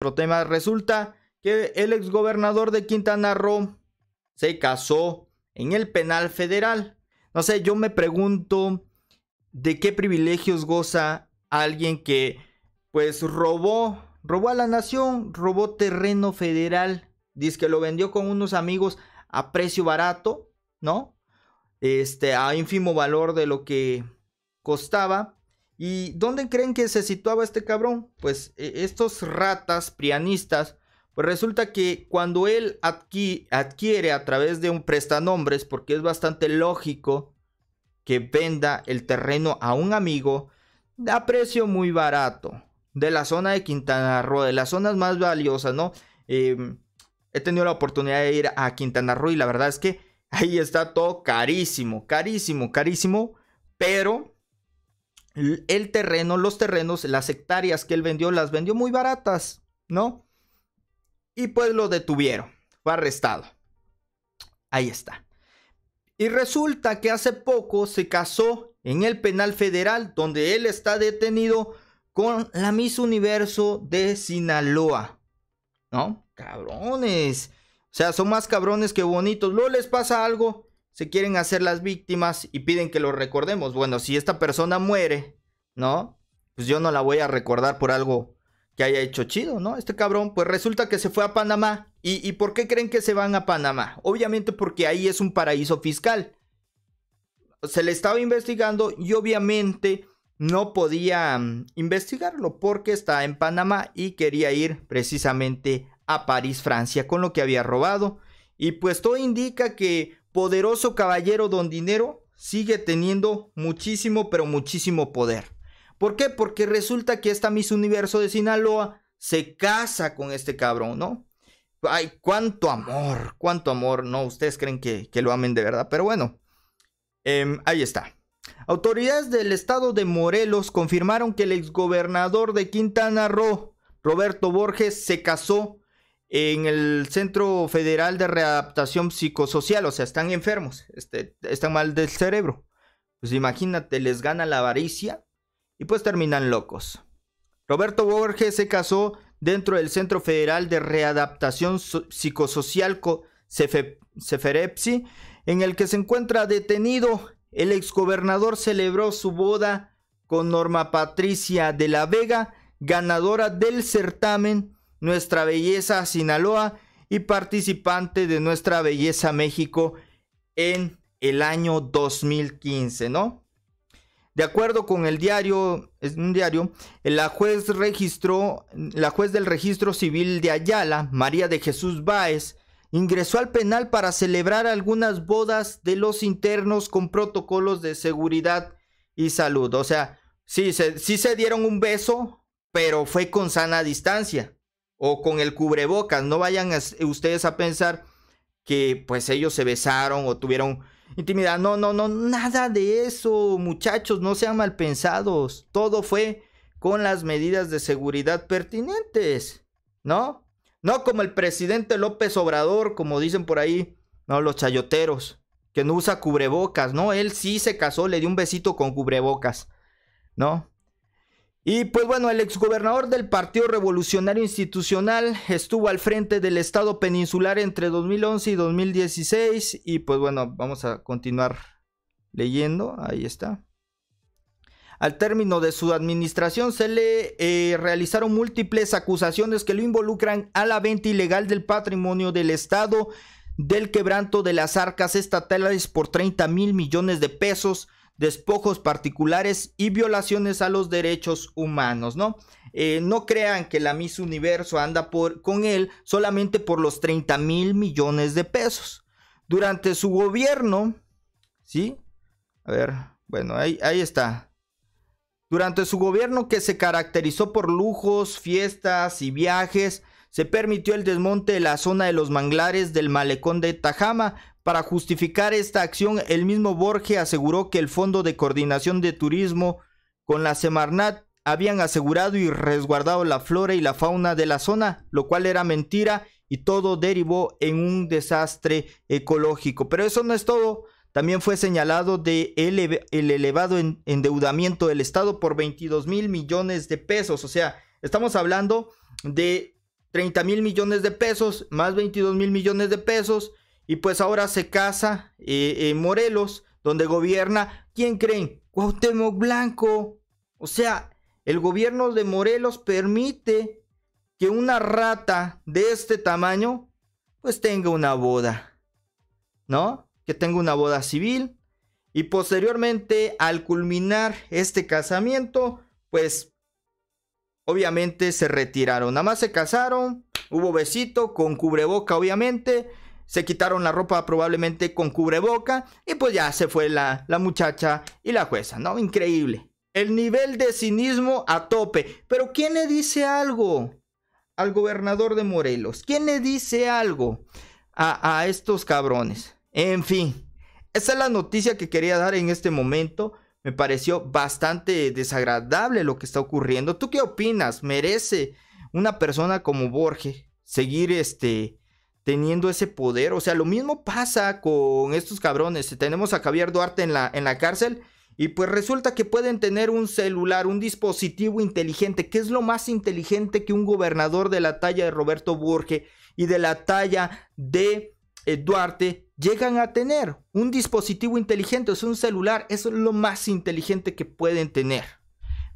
Otro tema, resulta que el exgobernador de Quintana Roo se casó en el penal federal. No sé, yo me pregunto de qué privilegios goza alguien que pues robó, robó a la nación, robó terreno federal, dice que lo vendió con unos amigos a precio barato, ¿no? Este, a ínfimo valor de lo que costaba ¿Y dónde creen que se situaba este cabrón? Pues e, estos ratas prianistas, pues resulta que cuando él adquiere a través de un prestanombres, porque es bastante lógico que venda el terreno a un amigo a precio muy barato, de la zona de Quintana Roo, de las zonas más valiosas, ¿no? Em, he tenido la oportunidad de ir a Quintana Roo y la verdad es que ahí está todo carísimo, carísimo, carísimo, pero el terreno, los terrenos, las hectáreas que él vendió, las vendió muy baratas, ¿no? Y pues lo detuvieron, fue arrestado. Ahí está. Y resulta que hace poco se casó en el penal federal donde él está detenido con la Miss Universo de Sinaloa. ¿No? Cabrones. O sea, son más cabrones que bonitos. no les pasa algo se quieren hacer las víctimas y piden que lo recordemos. Bueno, si esta persona muere, ¿no? Pues yo no la voy a recordar por algo que haya hecho chido, ¿no? Este cabrón, pues resulta que se fue a Panamá. ¿Y, por qué creen que se van a Panamá? Obviamente porque ahí es un paraíso fiscal. Se le estaba investigando y obviamente no podía mm, investigarlo porque está en Panamá y quería ir precisamente a París, Francia, con lo que había robado. Y pues todo indica que poderoso caballero don dinero sigue teniendo muchísimo, pero muchísimo poder. ¿Por qué? Porque resulta que esta Miss Universo de Sinaloa se casa con este cabrón, ¿no? Ay, cuánto amor, cuánto amor. No, ustedes creen que, lo amen de verdad, pero bueno. Em, ahí está. Autoridades del estado de Morelos confirmaron que el exgobernador de Quintana Roo, Roberto Borges, se casó en el Centro Federal de Readaptación Psicosocial, o sea, están enfermos, este, están mal del cerebro. Pues imagínate, les gana la avaricia y pues terminan locos. Roberto Borges se casó dentro del Centro Federal de Readaptación Psicosocial Ceferepsi, en el que se encuentra detenido. El exgobernador celebró su boda con Norma Patricia de la Vega, ganadora del certamen nuestra Belleza Sinaloa y participante de Nuestra Belleza México en el año 2015, ¿no? De acuerdo con el diario, es un diario, la juez registró, la juez del registro civil de Ayala, María de Jesús Báez, ingresó al penal para celebrar algunas bodas de los internos con protocolos de seguridad y salud. O sea, sí sí se dieron un beso, pero fue con sana distancia o con el cubrebocas. No vayan ustedes a pensar que pues ellos se besaron o tuvieron intimidad. No, no, no, nada de eso, muchachos, no sean mal pensados. Todo fue con las medidas de seguridad pertinentes, ¿no? No como el presidente López Obrador, como dicen por ahí, no los chayoteros, que no usa cubrebocas, ¿no? Él sí se casó, le dio un besito con cubrebocas, ¿no? Y pues bueno, el exgobernador del Partido Revolucionario Institucional estuvo al frente del Estado peninsular entre 2011 y 2016. Y pues bueno, vamos a continuar leyendo. Ahí está. Al término de su administración se le eh, realizaron múltiples acusaciones que lo involucran a la venta ilegal del patrimonio del Estado, del quebranto de las arcas estatales por 30 mil millones de pesos despojos particulares y violaciones a los derechos humanos, ¿no? Eh, no crean que la Miss Universo anda por, con él solamente por los 30 mil millones de pesos. Durante su gobierno, ¿sí? A ver, bueno, ahí, ahí está. Durante su gobierno que se caracterizó por lujos, fiestas y viajes, se permitió el desmonte de la zona de los manglares del malecón de Tajama para justificar esta acción, el mismo Borge aseguró que el Fondo de Coordinación de Turismo con la Semarnat habían asegurado y resguardado la flora y la fauna de la zona, lo cual era mentira y todo derivó en un desastre ecológico. Pero eso no es todo. También fue señalado de el elevado endeudamiento del Estado por 22 mil millones de pesos. O sea, estamos hablando de 30 mil millones de pesos más 22 mil millones de pesos y pues ahora se casa eh, en Morelos, donde gobierna, ¿quién creen? Cuauhtémoc Blanco. O sea, el gobierno de Morelos permite que una rata de este tamaño pues tenga una boda, ¿no? Que tenga una boda civil. Y posteriormente, al culminar este casamiento, pues obviamente se retiraron. Nada más se casaron, hubo besito con cubreboca, obviamente se quitaron la ropa probablemente con cubreboca y pues ya se fue la, muchacha y la jueza, ¿no? Increíble. El nivel de cinismo a tope. Pero ¿quién le dice algo al gobernador de Morelos? ¿Quién le dice algo a, a estos cabrones? En fin, esa es la noticia que quería dar en este momento. Me pareció bastante desagradable lo que está ocurriendo. ¿Tú qué opinas? ¿Merece una persona como Borges seguir este teniendo ese poder. O sea, lo mismo pasa con estos cabrones. Tenemos a Javier Duarte en la, en la cárcel. Y pues resulta que pueden tener un celular, un dispositivo inteligente, que es lo más inteligente que un gobernador de la talla de Roberto Burge y de la talla de eh, Duarte llegan a tener. Un dispositivo inteligente, es un celular, es lo más inteligente que pueden tener.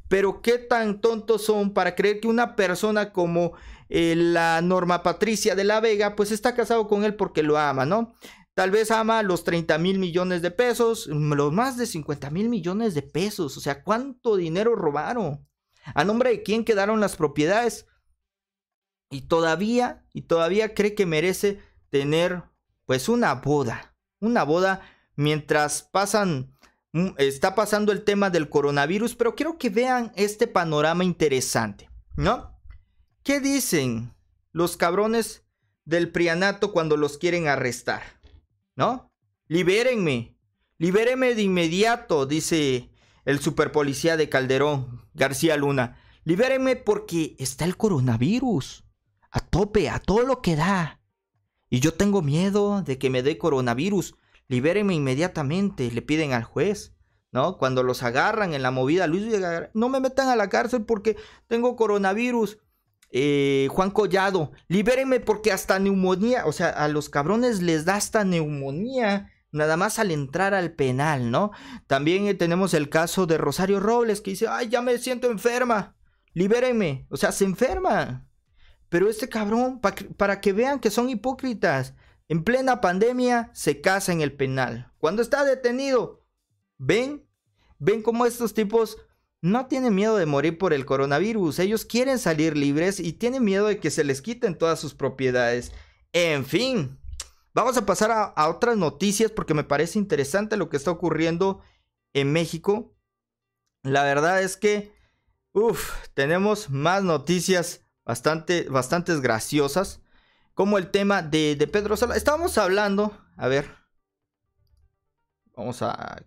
Pero qué tan tontos son para creer que una persona como eh, la Norma Patricia de la Vega, pues está casado con él porque lo ama, ¿no? Tal vez ama los 30 mil millones de pesos, mm, los más de 50 mil millones de pesos. O sea, ¿cuánto dinero robaron? ¿A nombre de quién quedaron las propiedades? Y todavía, y todavía cree que merece tener pues una boda. Una boda mientras pasan, mm, está pasando el tema del coronavirus, pero quiero que vean este panorama interesante, ¿no? ¿Qué dicen los cabrones del Prianato cuando los quieren arrestar? ¿No? Libérenme, libérenme de inmediato, dice el superpolicía de Calderón, García Luna. Libérenme porque está el coronavirus. A tope, a todo lo que da. Y yo tengo miedo de que me dé coronavirus. Libérenme inmediatamente, le piden al juez. ¿No? Cuando los agarran en la movida, Luis, no me metan a la cárcel porque tengo coronavirus. Eh, Juan Collado, libérenme porque hasta neumonía, o sea, a los cabrones les da hasta neumonía. Nada más al entrar al penal, ¿no? También eh, tenemos el caso de Rosario Robles que dice, ay, ya me siento enferma, libérenme. O sea, se enferma. Pero este cabrón, para que vean que son hipócritas, en plena pandemia se casa en el penal. Cuando está detenido, ven, ven cómo estos tipos no tienen miedo de morir por el coronavirus, ellos quieren salir libres y tienen miedo de que se les quiten todas sus propiedades. En fin, vamos a pasar a, otras noticias porque me parece interesante lo que está ocurriendo en México. La verdad es que, uff, tenemos más noticias bastante, bastantes graciosas, como el tema de, Pedro Sola. Estábamos hablando, a ver, vamos a